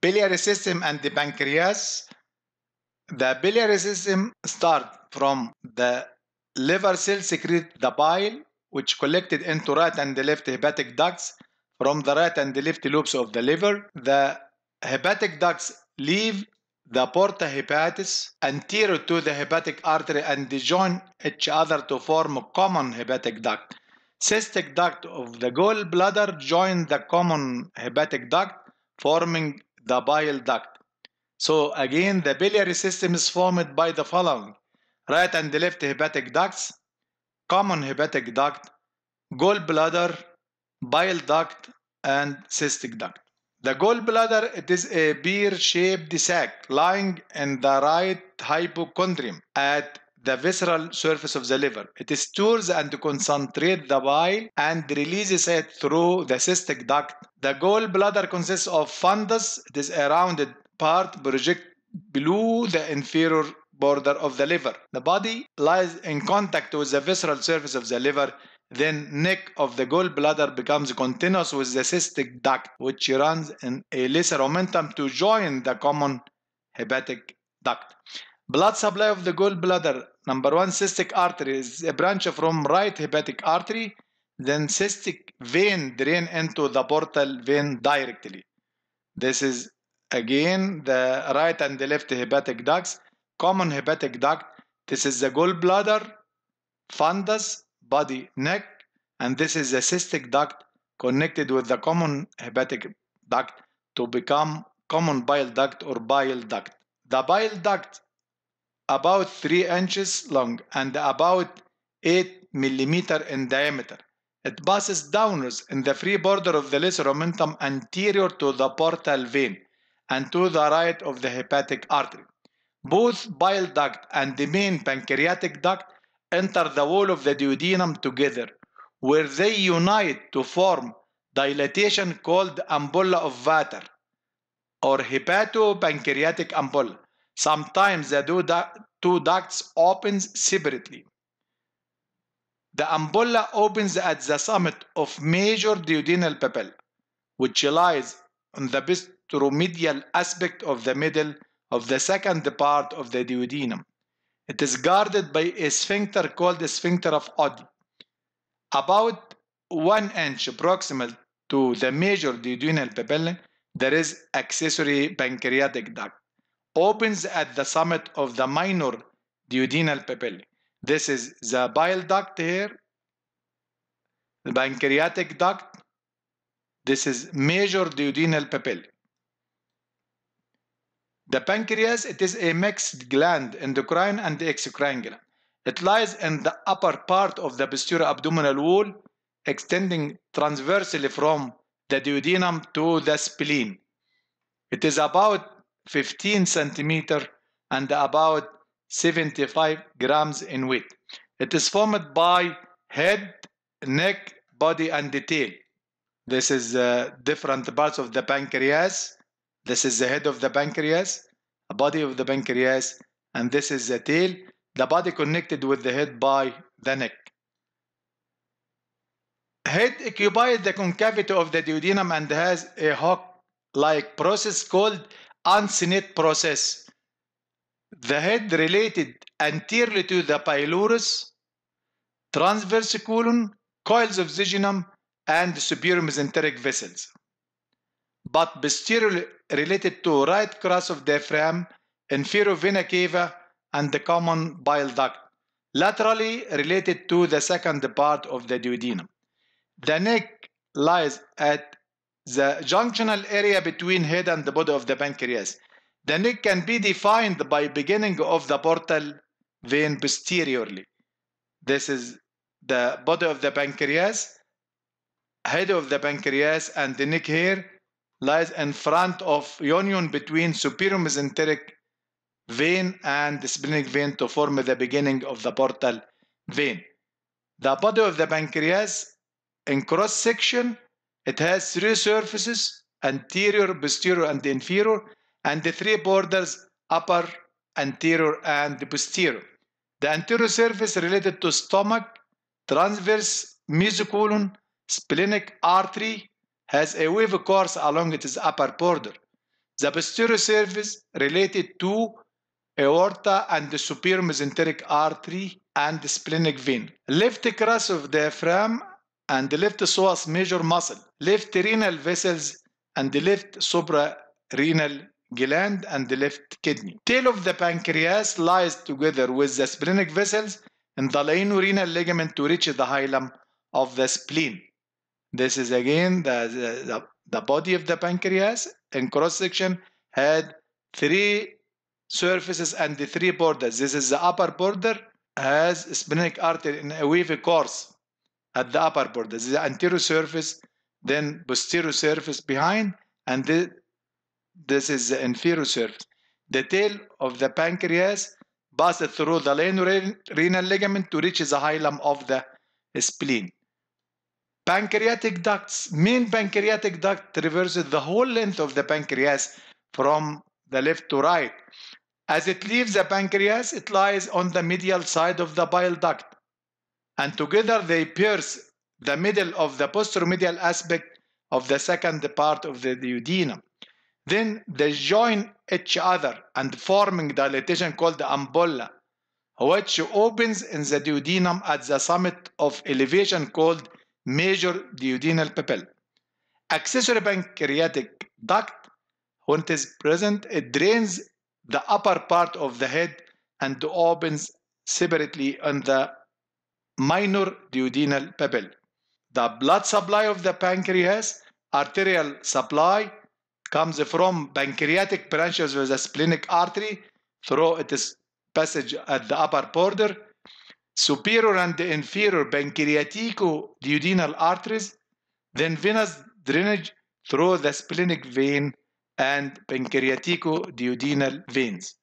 biliary system and the pancreas. The biliary system starts from the liver cell secrete the bile, which collected into right and the left hepatic ducts from the right and the left lobes of the liver. The hepatic ducts leave the porta hepatis anterior to the hepatic artery and they join each other to form a common hepatic duct. Cystic duct of the gallbladder join the common hepatic duct forming the bile duct. So again, the biliary system is formed by the following. Right and left hepatic ducts, common hepatic duct, gallbladder, bile duct, and cystic duct. The gallbladder, it is a beer-shaped sac lying in the right hypochondrium at the visceral surface of the liver. It stores and concentrates the bile and releases it through the cystic duct. The gallbladder consists of fundus. It is a rounded part project below the inferior border of the liver. The body lies in contact with the visceral surface of the liver. Then neck of the gallbladder becomes continuous with the cystic duct, which runs in a lesser momentum to join the common hepatic duct. Blood supply of the gallbladder. Number one, cystic artery is a branch from right hepatic artery. Then cystic vein drain into the portal vein directly. This is again the right and the left hepatic ducts. Common hepatic duct. This is the gallbladder, fundus, body, neck. And this is the cystic duct connected with the common hepatic duct to become common bile duct or bile duct. The bile duct about 3 inches long and about 8 millimeter in diameter. It passes downwards in the free border of the lesser omentum anterior to the portal vein and to the right of the hepatic artery. Both bile duct and the main pancreatic duct enter the wall of the duodenum together, where they unite to form dilatation called ampulla of Vater or hepatopancreatic ampulla. Sometimes the two ducts opens separately. The ampulla opens at the summit of major duodenal papilla, which lies on the bistromedial aspect of the middle of the second part of the duodenum. It is guarded by a sphincter called the sphincter of Oddi. About one inch proximal to the major duodenal papilla, there is accessory pancreatic duct opens at the summit of the minor duodenal papillae. This is the bile duct here, the pancreatic duct. This is major duodenal papillae. The pancreas, it is a mixed gland, endocrine and exocrine gland. It lies in the upper part of the posterior abdominal wall, extending transversely from the duodenum to the spleen. It is about 15 centimeter and about 75 grams in weight. It is formed by head, neck, body, and the tail. This is uh, different parts of the pancreas. This is the head of the pancreas, body of the pancreas, and this is the tail. The body connected with the head by the neck. Head occupies the concavity of the duodenum and has a hook like process called and process. The head related anteriorly to the pylorus, transverse colon, coils of jejunum, and superior mesenteric vessels, but posteriorly related to right crus of diaphragm, inferior vena cava, and the common bile duct, laterally related to the second part of the duodenum. The neck lies at the junctional area between head and the body of the pancreas. the neck can be defined by beginning of the portal vein posteriorly. This is the body of the pancreas, head of the pancreas and the neck here lies in front of union between superior mesenteric vein and splenic vein to form the beginning of the portal vein. The body of the pancreas in cross section it has three surfaces, anterior, posterior, and inferior, and the three borders, upper, anterior, and posterior. The anterior surface related to stomach, transverse mesocolon, splenic artery, has a wave course along its upper border. The posterior surface related to aorta and the superior mesenteric artery and the splenic vein. Left crus of diaphragm and the left psoas major muscle, left renal vessels, and the left suprarenal gland and the left kidney. Tail of the pancreas lies together with the splenic vessels and the renal ligament to reach the hilum of the spleen. This is again the, the, the body of the pancreas in cross section had three surfaces and the three borders. This is the upper border has splenic artery in a wavy course at the upper border. This is the anterior surface, then posterior surface behind, and this this is the inferior surface. The tail of the pancreas passes through the renal ligament to reach the hilum of the spleen. Pancreatic ducts, main pancreatic duct traverses the whole length of the pancreas from the left to right. As it leaves the pancreas, it lies on the medial side of the bile duct and together they pierce the middle of the posteromedial aspect of the second part of the duodenum. Then they join each other and forming dilatation called the ampulla, which opens in the duodenum at the summit of elevation called major duodenal papilla. Accessory pancreatic duct, when it is present, it drains the upper part of the head and opens separately on the minor duodenal papilla. The blood supply of the pancreas, arterial supply, comes from pancreatic branches of the splenic artery through its passage at the upper border, superior and inferior pancreatico-duodenal arteries, then venous drainage through the splenic vein and pancreatico-duodenal veins.